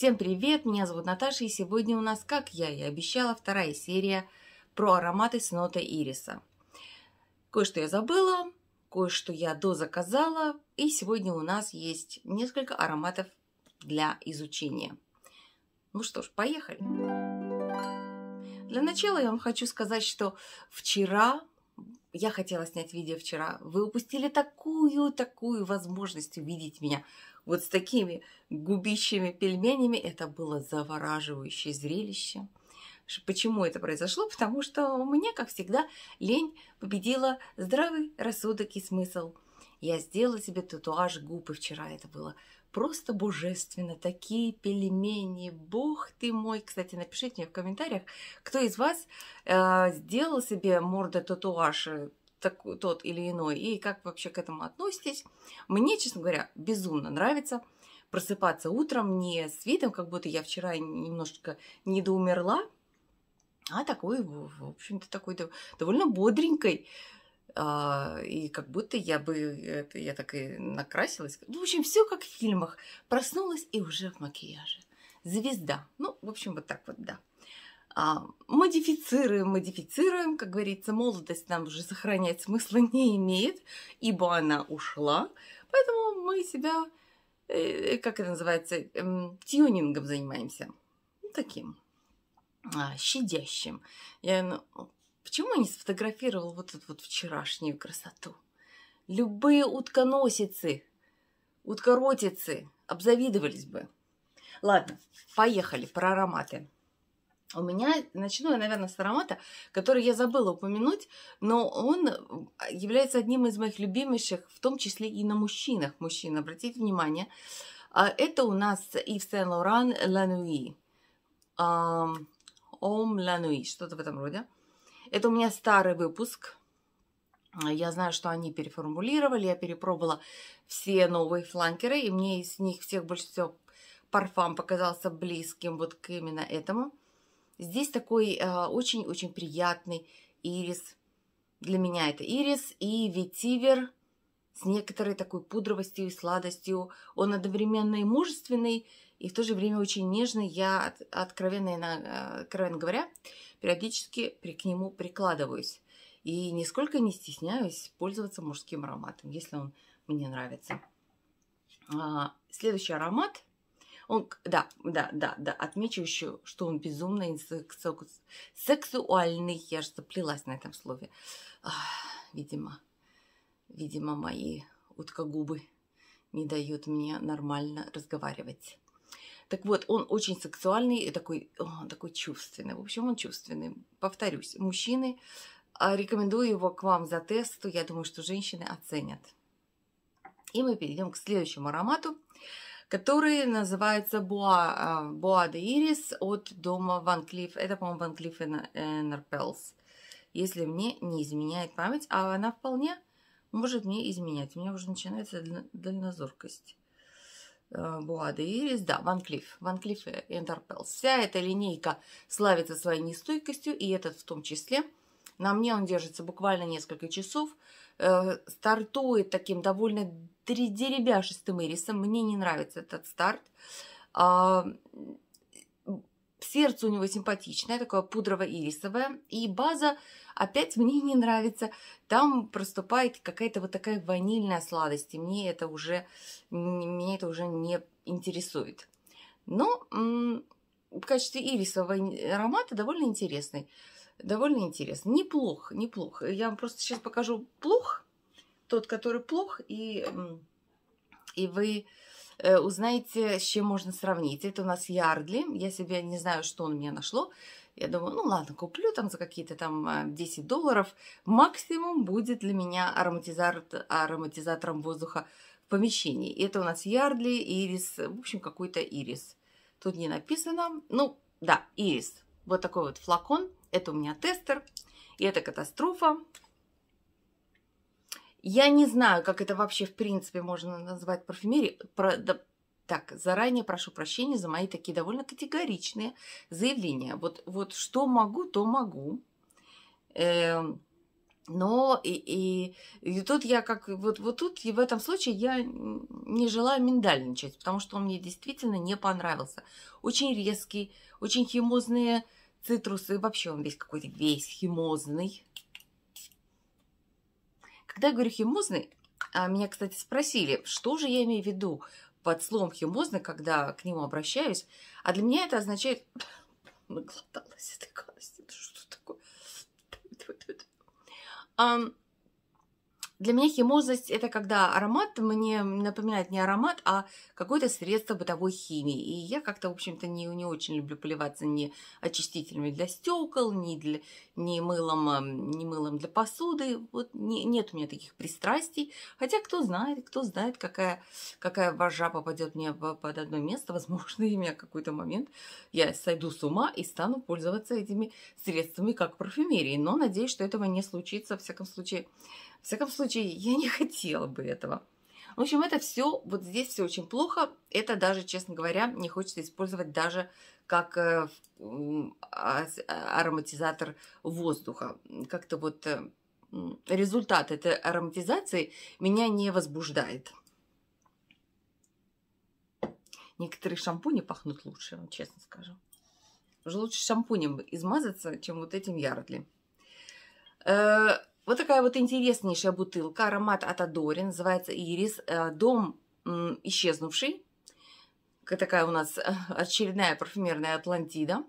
Всем привет, меня зовут Наташа, и сегодня у нас, как я и обещала, вторая серия про ароматы с нотой ириса. Кое-что я забыла, кое-что я дозаказала, и сегодня у нас есть несколько ароматов для изучения. Ну что ж, поехали! Для начала я вам хочу сказать, что вчера я хотела снять видео вчера. Вы упустили такую-такую возможность увидеть меня вот с такими губищами пельменями это было завораживающее зрелище. Почему это произошло? Потому что у меня, как всегда, лень победила здравый рассудок и смысл. Я сделала себе татуаж губ, и вчера это было просто божественно. Такие пельмени, бог ты мой. Кстати, напишите мне в комментариях, кто из вас э, сделал себе морда татуаж э, так, тот или иной, и как вообще к этому относитесь. Мне, честно говоря, безумно нравится просыпаться утром не с видом, как будто я вчера немножечко недоумерла, а такой, в общем-то, такой довольно бодренькой, а, и как будто я бы, я так и накрасилась. Ну, в общем, все как в фильмах. Проснулась и уже в макияже. Звезда. Ну, в общем, вот так вот, да. А, модифицируем, модифицируем, как говорится, молодость нам уже сохранять смысла не имеет, ибо она ушла, поэтому мы себя, э, как это называется, эм, тюнингом занимаемся, ну, таким а, щадящим. Я, ну, почему я не сфотографировала вот эту вот вчерашнюю красоту? Любые утконосицы, уткоротицы обзавидовались бы. Ладно, поехали про ароматы. У меня, начну я, наверное, с аромата, который я забыла упомянуть, но он является одним из моих любимейших, в том числе и на мужчинах. Мужчин, обратите внимание. А, это у нас ив Saint Laurent Lanui. Ом Lanui, что-то в этом роде. Это у меня старый выпуск. Я знаю, что они переформулировали, я перепробовала все новые фланкеры, и мне из них всех больше всего парфам показался близким вот к именно этому. Здесь такой а, очень-очень э, приятный ирис. Для меня это ирис и ветивер с некоторой такой пудровостью и сладостью. Он одновременно и мужественный, и в то же время очень нежный. Я, откровенно, а, откровенно говоря, периодически при, к нему прикладываюсь. И нисколько не стесняюсь пользоваться мужским ароматом, если он мне нравится. А, следующий аромат он, да, да, да, да, отмечу еще, что он безумно инсексу... сексуальный. Я же заплелась на этом слове. Ах, видимо, видимо, мои уткогубы не дают мне нормально разговаривать. Так вот, он очень сексуальный и такой, он такой чувственный. В общем, он чувственный. Повторюсь, мужчины, а, рекомендую его к вам за тесту. Я думаю, что женщины оценят. И мы перейдем к следующему аромату который называется Боа, Боа де Ирис от дома Ван Клифф. Это, по-моему, Ван Клифф и Нерпелс. Если мне не изменяет память, а она вполне может мне изменять. У меня уже начинается дальнозоркость. Буа Ирис, да, Ван Клифф, Ван Клифф и Энтерпелс. Вся эта линейка славится своей нестойкостью, и этот в том числе. На мне он держится буквально несколько часов, Э, стартует таким довольно деребяшистым ирисом. Мне не нравится этот старт. Э, сердце у него симпатичное, такое пудрово-ирисовое. И база опять мне не нравится. Там проступает какая-то вот такая ванильная сладость. И мне это уже, меня это уже не интересует. Но в качестве ирисового аромата довольно интересный довольно интересно. Неплох, неплох. Я вам просто сейчас покажу плох, тот, который плох, и, и вы э, узнаете, с чем можно сравнить. Это у нас Ярдли. Я себе не знаю, что он мне нашло. Я думаю, ну ладно, куплю там за какие-то там 10 э, долларов. Максимум будет для меня ароматизатор, ароматизатором воздуха в помещении. Это у нас Ярдли, ирис, в общем, какой-то ирис. Тут не написано. Ну, да, ирис. Вот такой вот флакон – это у меня тестер, и это катастрофа. Я не знаю, как это вообще в принципе можно назвать парфюмерией. Про, да, так, заранее прошу прощения за мои такие довольно категоричные заявления. Вот, вот что могу, то могу. Э, но и, и, и тут я как вот, вот тут и в этом случае я не желаю миндальничать, потому что он мне действительно не понравился. Очень резкий, очень химозные цитрусы, вообще он весь какой-то весь химозный. Когда я говорю химозный, а меня, кстати, спросили, что же я имею в виду под словом химозный, когда к нему обращаюсь, а для меня это означает... Наглоталась этой гадости, это что такое? А, для меня химозность – это когда аромат мне напоминает не аромат, а какое-то средство бытовой химии. И я как-то, в общем-то, не, не очень люблю поливаться ни очистителями для стекол, ни, для, ни, мылом, ни мылом для посуды. Вот не, нет у меня таких пристрастий. Хотя, кто знает, кто знает, какая, какая вожа попадет мне под одно место. Возможно, и у меня какой-то момент я сойду с ума и стану пользоваться этими средствами как парфюмерии. Но надеюсь, что этого не случится. Во всяком случае, в всяком случае, я не хотела бы этого. В общем, это все, вот здесь все очень плохо. Это даже, честно говоря, не хочется использовать даже как э, а, а, ароматизатор воздуха. Как-то вот э, результат этой ароматизации меня не возбуждает. Некоторые шампуни пахнут лучше, честно скажу. Уже лучше шампунем измазаться, чем вот этим ярдли. Вот такая вот интереснейшая бутылка, аромат от Адори, называется Ирис, э, дом исчезнувший. Такая у нас э, очередная парфюмерная Атлантида.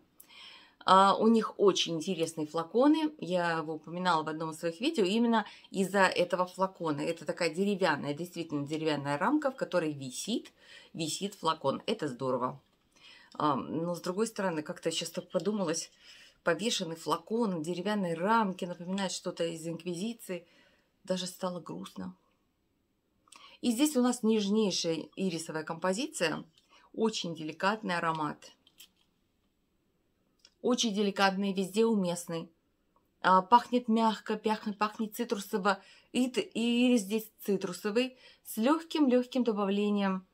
А, у них очень интересные флаконы. Я его упоминала в одном из своих видео именно из-за этого флакона. Это такая деревянная, действительно деревянная рамка, в которой висит, висит флакон. Это здорово. Но с другой стороны, как-то сейчас так подумалось, повешены флаконы, деревянные рамки, напоминают что-то из Инквизиции. Даже стало грустно. И здесь у нас нежнейшая ирисовая композиция, очень деликатный аромат. Очень деликатный, везде уместный. А, пахнет мягко, пахнет, пахнет цитрусово. И, и ирис здесь цитрусовый с легким-легким добавлением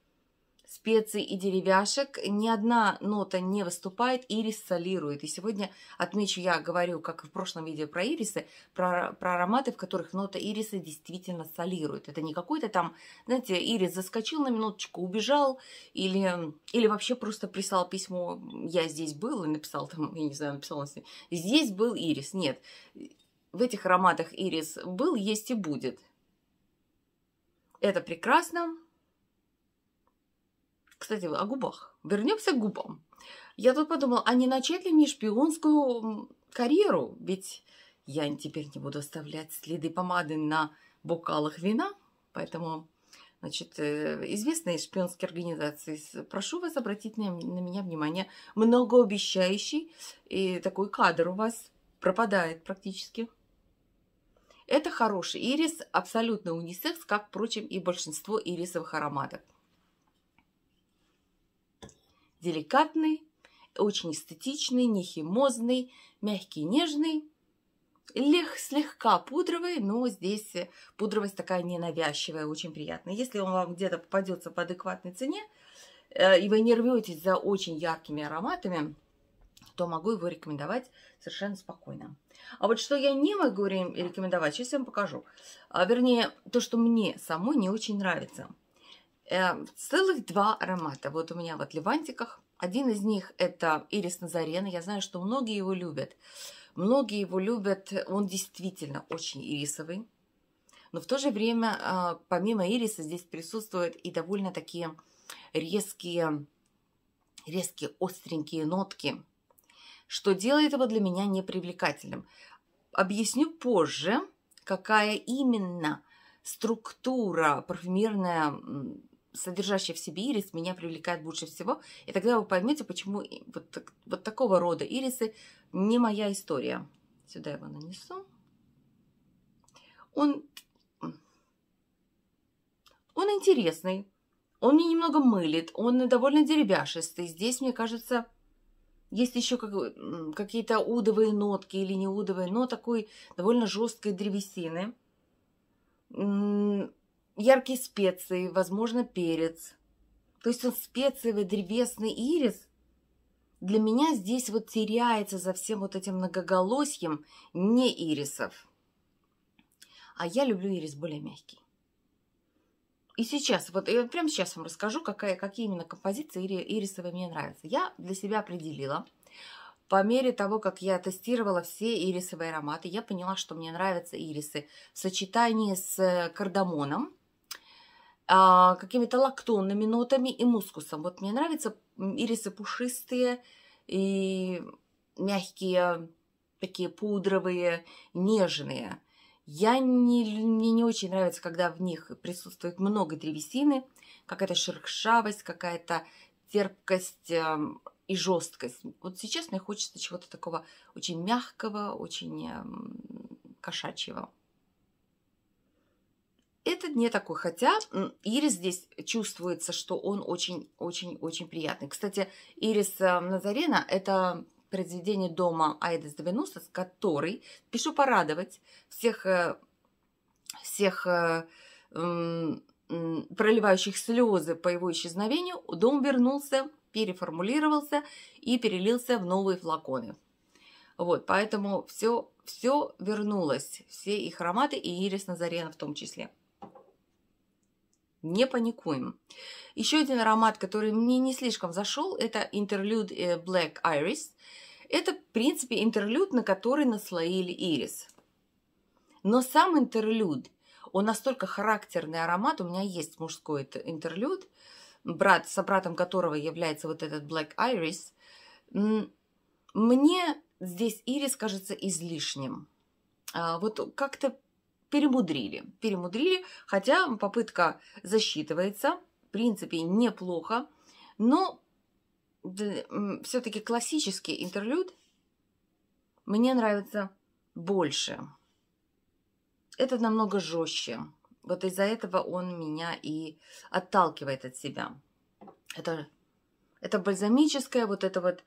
специй и деревяшек. Ни одна нота не выступает, ирис солирует. И сегодня, отмечу, я говорю, как и в прошлом видео про ирисы, про, про ароматы, в которых нота ириса действительно солирует. Это не какой-то там, знаете, ирис заскочил на минуточку, убежал, или, или вообще просто прислал письмо «я здесь был» и написал там, я не знаю, написал «здесь был ирис». Нет, в этих ароматах ирис был, есть и будет. Это прекрасно. Кстати, о губах. Вернемся к губам. Я тут подумала, а не начать ли мне шпионскую карьеру? Ведь я теперь не буду оставлять следы помады на бокалах вина, поэтому Значит, э, известные шпионские организации, прошу вас обратить на, на меня внимание. Многообещающий и такой кадр у вас пропадает практически. Это хороший ирис, абсолютно унисекс, как, впрочем, и большинство ирисовых ароматов. Деликатный, очень эстетичный, нехимозный, мягкий, нежный. Лег, слегка пудровый, но здесь э, пудровость такая ненавязчивая, очень приятная. Если он вам где-то попадется по адекватной цене, э, и вы не рветесь за очень яркими ароматами, то могу его рекомендовать совершенно спокойно. А вот что я не могу рекомендовать, сейчас я вам покажу. А, вернее, то, что мне самой не очень нравится – Эм, целых два аромата. Вот у меня в отливантиках. Один из них это Ирис Назарен. Я знаю, что многие его любят. Многие его любят. Он действительно очень ирисовый. Но в то же время, э, помимо ириса, здесь присутствуют и довольно такие резкие, резкие остренькие нотки, что делает его для меня непривлекательным. Объясню позже, какая именно структура парфюмерная содержащая в себе ирис, меня привлекает больше всего. И тогда вы поймете, почему вот, вот такого рода ирисы не моя история. Сюда его нанесу. Он, он интересный, он мне немного мылит, он довольно деревяшистый. Здесь, мне кажется, есть еще как, какие-то удовые нотки или не удовые, но такой довольно жесткой древесины яркие специи, возможно, перец. То есть он специевый древесный ирис для меня здесь вот теряется за всем вот этим многоголосьем не ирисов. А я люблю ирис более мягкий. И сейчас, вот я прямо сейчас вам расскажу, какая, какие именно композиции ирисовые мне нравятся. Я для себя определила, по мере того, как я тестировала все ирисовые ароматы, я поняла, что мне нравятся ирисы в сочетании с кардамоном, а, какими-то лактонными нотами и мускусом. Вот мне нравятся ирисы пушистые и мягкие, такие пудровые, нежные. Я не, мне не очень нравится, когда в них присутствует много древесины, какая-то шершавость, какая-то терпкость э, и жесткость. Вот сейчас мне хочется чего-то такого очень мягкого, очень э, кошачьего этот не такой, хотя ирис здесь чувствуется, что он очень-очень-очень приятный. Кстати, ирис э, Назарена – это произведение дома Айдес с которой, пишу порадовать всех, э, всех э, проливающих слезы по его исчезновению, дом вернулся, переформулировался и перелился в новые флаконы. Вот, поэтому все, все вернулось, все их ароматы и ирис Назарена в том числе не паникуем. Еще один аромат, который мне не слишком зашел, это интерлюд э, Black Iris. Это, в принципе, интерлюд, на который наслоили ирис. Но сам интерлюд, он настолько характерный аромат, у меня есть мужской интерлюд, брат, собратом которого является вот этот Black Iris. Мне здесь ирис кажется излишним. А, вот как-то перемудрили. Перемудрили, хотя попытка засчитывается, в принципе, неплохо, но все-таки классический интерлюд мне нравится больше. Это намного жестче. Вот из-за этого он меня и отталкивает от себя. Это, это бальзамическое, вот это вот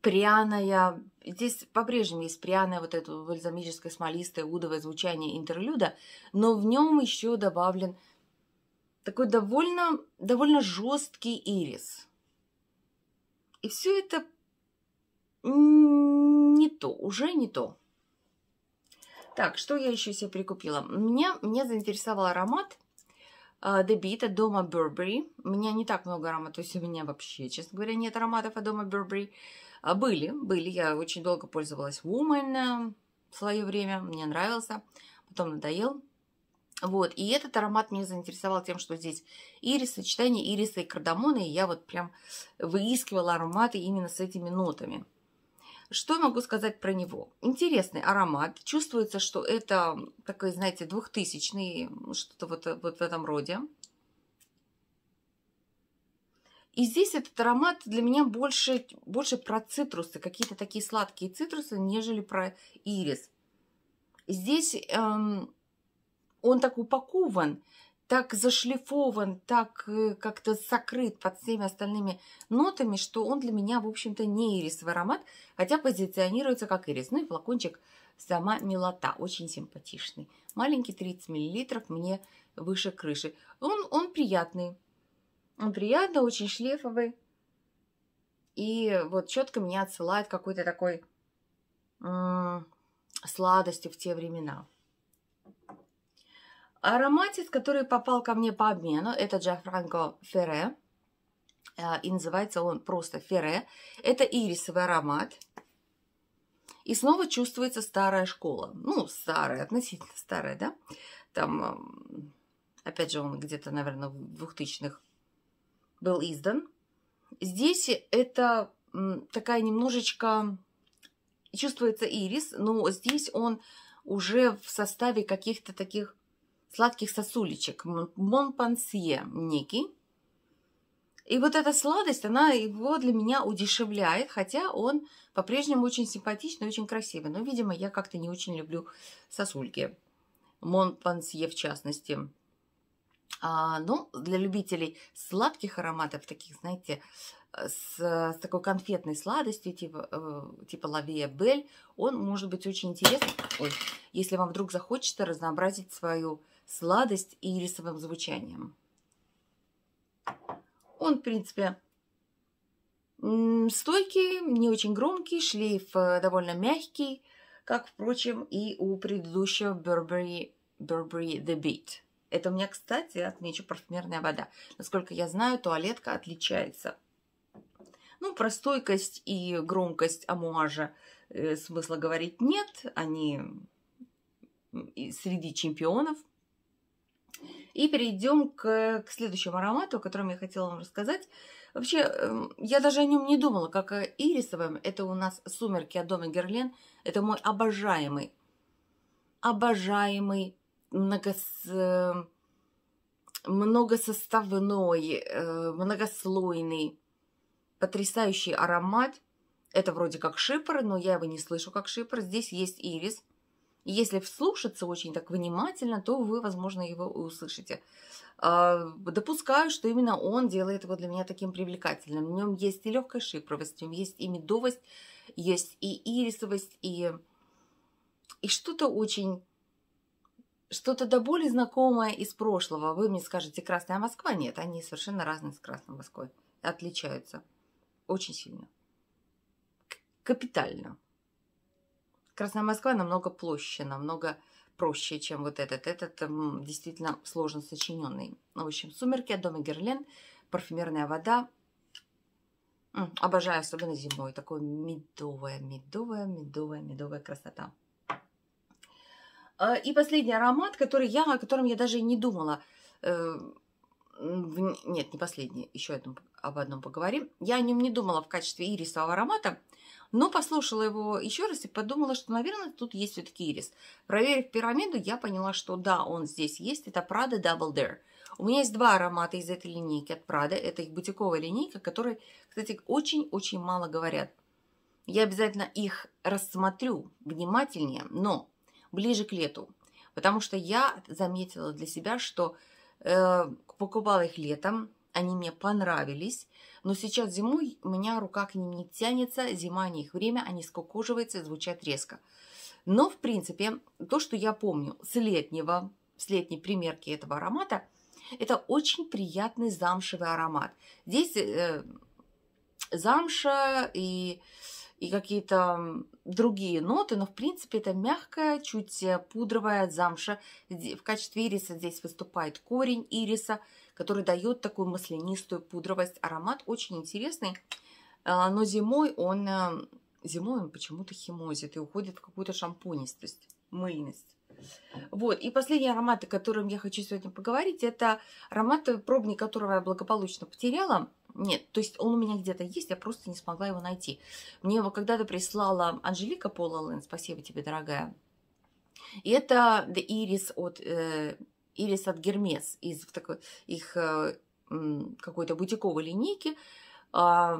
пряная, здесь по-прежнему есть пряное вот это бальзамическое смолистое удовое звучание интерлюда, но в нем еще добавлен такой довольно, довольно жесткий ирис. И все это не то, уже не то. Так, что я еще себе прикупила? Меня, меня заинтересовал аромат Дебита uh, дома Burberry. У меня не так много ароматов, то есть у меня вообще, честно говоря, нет ароматов от дома Burberry. Uh, а были, были. Я очень долго пользовалась Woman э, в свое время. Мне нравился. Потом надоел. Вот, и этот аромат меня заинтересовал тем, что здесь ирис, сочетание ириса и кардамона, и я вот прям выискивала ароматы именно с этими нотами. Что я могу сказать про него? Интересный аромат. Чувствуется, что это такой, знаете, двухтысячный, что-то вот, э, вот в этом роде. И здесь этот аромат для меня больше, больше про цитрусы, какие-то такие сладкие цитрусы, нежели про ирис. Здесь эм, он так упакован, так зашлифован, так э, как-то сокрыт под всеми остальными нотами, что он для меня, в общем-то, не ирисовый аромат, хотя позиционируется как ирис. Ну и флакончик сама милота, очень симпатичный. Маленький 30 мл, мне выше крыши. Он, он приятный. Он приятно, очень шлифовый, И вот четко меня отсылает какой-то такой сладости в те времена. Ароматис, который попал ко мне по обмену, это Джафранко Ферре. Э, и называется он просто Ферре. Это ирисовый аромат. И снова чувствуется старая школа. Ну, старая, относительно старая, да? Там, опять же, он где-то, наверное, в 2000-х был издан. Здесь это такая немножечко чувствуется ирис, но здесь он уже в составе каких-то таких сладких сосулечек. Монпансье некий. И вот эта сладость, она его для меня удешевляет, хотя он по-прежнему очень симпатичный, очень красивый. Но, видимо, я как-то не очень люблю сосульки. Монпансье в частности. А, ну, для любителей сладких ароматов, таких, знаете, э, с, э, с такой конфетной сладостью, типа, э, типа Лавия Бель, он может быть очень интересен, если вам вдруг захочется разнообразить свою сладость ирисовым звучанием. Он, в принципе, стойкий, не очень громкий, шлейф э, довольно мягкий, как, впрочем, и у предыдущего Burberry, Burberry The Beat – это у меня, кстати, отмечу, парфюмерная вода. Насколько я знаю, туалетка отличается. Ну, про стойкость и громкость амуажа э, смысла говорить нет. Они среди чемпионов. И перейдем к, к следующему аромату, о котором я хотела вам рассказать. Вообще, эм, я даже о нем не думала, как о ирисовом. Это у нас «Сумерки» от дома Герлен. Это мой обожаемый, обожаемый много э, многосоставной, э, многослойный, потрясающий аромат. Это вроде как шипр, но я его не слышу как шипр. Здесь есть ирис. Если вслушаться очень так внимательно, то вы, возможно, его услышите. А, допускаю, что именно он делает его для меня таким привлекательным. В нем есть и легкая шипровость, в нем есть и медовость, есть и ирисовость, и, и что-то очень что-то до боли знакомое из прошлого. Вы мне скажете, Красная Москва? Нет, они совершенно разные с Красной Москвой. Отличаются. Очень сильно. Капитально. Красная Москва намного площе, намного проще, чем вот этот. Этот м, эм, действительно сложно сочиненный. Ну, в общем, «Сумерки», «Дом и Герлен», «Парфюмерная вода». М, обожаю, особенно зимой. Такое медовая, медовая, медовая, медовая красота. А, и последний аромат, который я, о котором я даже и не думала. Э, нет, не последний, еще об одном поговорим. Я о нем не думала в качестве ирисового аромата, но послушала его еще раз и подумала, что, наверное, тут есть все-таки ирис. Проверив пирамиду, я поняла, что да, он здесь есть. Это Prada Double Dare. У меня есть два аромата из этой линейки от Prada. Это их бутиковая линейка, которые, кстати, очень-очень мало говорят. Я обязательно их рассмотрю внимательнее, но ближе к лету. Потому что я заметила для себя, что э, покупала их летом, они мне понравились, но сейчас зимой у меня рука к ним не тянется, зима не их время, они скукоживаются, звучат резко. Но, в принципе, то, что я помню с летнего, с летней примерки этого аромата, это очень приятный замшевый аромат. Здесь э, замша и и какие-то другие ноты, но в принципе это мягкая, чуть э, пудровая замша. В качестве ириса здесь выступает корень ириса, который дает такую маслянистую пудровость. Аромат очень интересный, а, но зимой он, эм, зимой он почему-то химозит и уходит в какую-то шампунистость, мыльность. Вот, и последние ароматы, о котором я хочу сегодня поговорить, это ароматы, пробник которого я благополучно потеряла – нет, то есть он у меня где-то есть, я просто не смогла его найти. Мне его когда-то прислала Анжелика Пололен, спасибо тебе, дорогая. И это The Iris от, э, Iris от Гермес из такой, их э, какой-то бутиковой линейки. Э,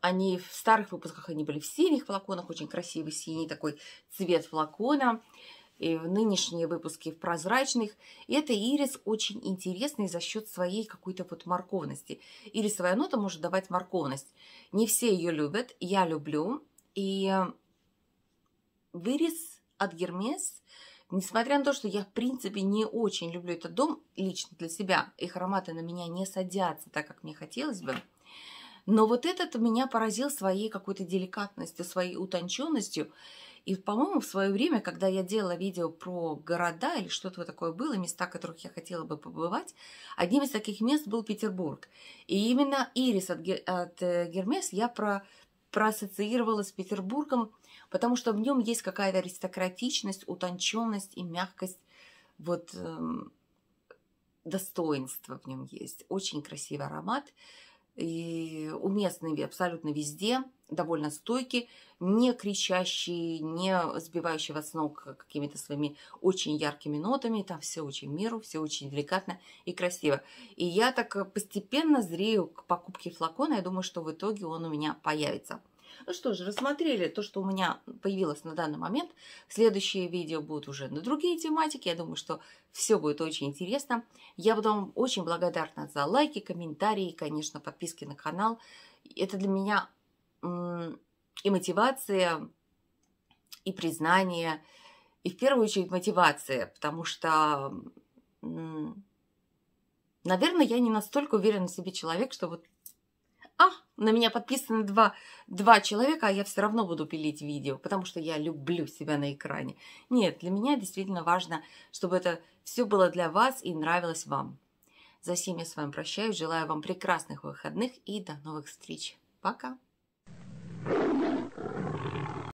они в старых выпусках, они были в синих флаконах, очень красивый синий такой цвет флакона. Э, в нынешние выпуски в прозрачных. эта ирис очень интересный за счет своей какой-то вот морковности. Ирисовая нота может давать морковность. Не все ее любят, я люблю. И вырез от Гермес, несмотря на то, что я в принципе не очень люблю этот дом лично для себя, их ароматы на меня не садятся так, как мне хотелось бы, но вот этот меня поразил своей какой-то деликатностью, своей утонченностью. И, по-моему, в свое время, когда я делала видео про города или что-то такое было, места, в которых я хотела бы побывать, одним из таких мест был Петербург. И именно Ирис от, от э, Гермес я про, проассоциировала с Петербургом, потому что в нем есть какая-то аристократичность, утонченность и мягкость. Вот эм, достоинство в нем есть. Очень красивый аромат и уместный абсолютно везде, довольно стойкий, не кричащий, не сбивающий вас с ног какими-то своими очень яркими нотами. Там все очень миру, все очень деликатно и красиво. И я так э, постепенно зрею к покупке флакона. Я думаю, что в итоге он у меня появится. Ну что же, рассмотрели то, что у меня появилось на данный момент. Следующие видео будут уже на другие тематики. Я думаю, что все будет очень интересно. Я буду вам очень благодарна за лайки, комментарии, конечно, подписки на канал. Это для меня и мотивация, и признание, и в первую очередь мотивация, потому что, наверное, я не настолько уверена в себе человек, что вот на меня подписаны два, два человека, а я все равно буду пилить видео, потому что я люблю себя на экране. Нет, для меня действительно важно, чтобы это все было для вас и нравилось вам. За всем я с вами прощаюсь, желаю вам прекрасных выходных и до новых встреч. Пока!